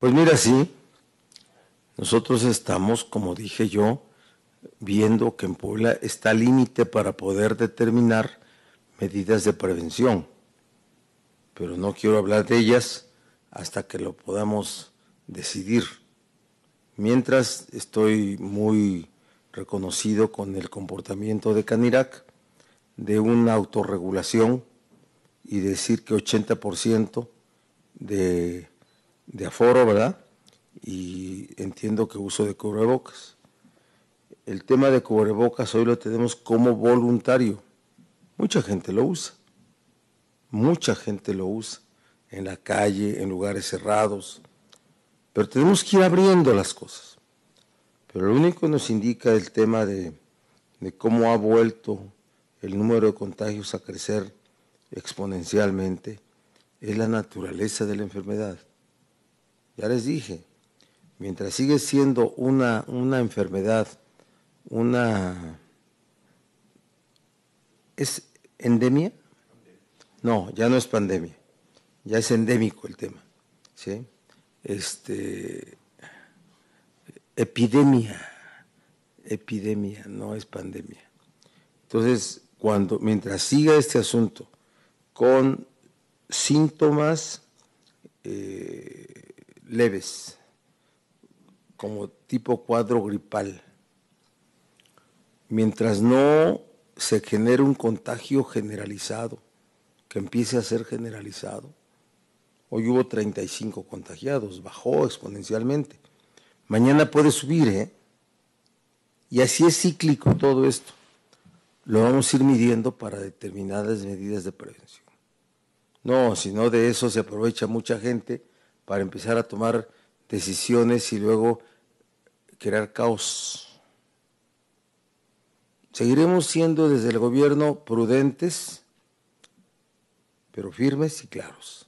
Pues mira, sí, nosotros estamos, como dije yo, viendo que en Puebla está límite para poder determinar medidas de prevención, pero no quiero hablar de ellas hasta que lo podamos decidir. Mientras estoy muy reconocido con el comportamiento de Canirac, de una autorregulación y decir que 80% de de aforo, ¿verdad? Y entiendo que uso de cubrebocas. El tema de cubrebocas hoy lo tenemos como voluntario. Mucha gente lo usa. Mucha gente lo usa. En la calle, en lugares cerrados. Pero tenemos que ir abriendo las cosas. Pero lo único que nos indica el tema de, de cómo ha vuelto el número de contagios a crecer exponencialmente es la naturaleza de la enfermedad. Ya les dije, mientras sigue siendo una, una enfermedad, una... ¿Es endemia? No, ya no es pandemia, ya es endémico el tema. ¿sí? Este, epidemia, epidemia, no es pandemia. Entonces, cuando, mientras siga este asunto con síntomas, eh, leves, como tipo cuadro gripal. Mientras no se genere un contagio generalizado, que empiece a ser generalizado. Hoy hubo 35 contagiados, bajó exponencialmente. Mañana puede subir, ¿eh? Y así es cíclico todo esto. Lo vamos a ir midiendo para determinadas medidas de prevención. No, sino de eso se aprovecha mucha gente para empezar a tomar decisiones y luego crear caos. Seguiremos siendo desde el gobierno prudentes, pero firmes y claros.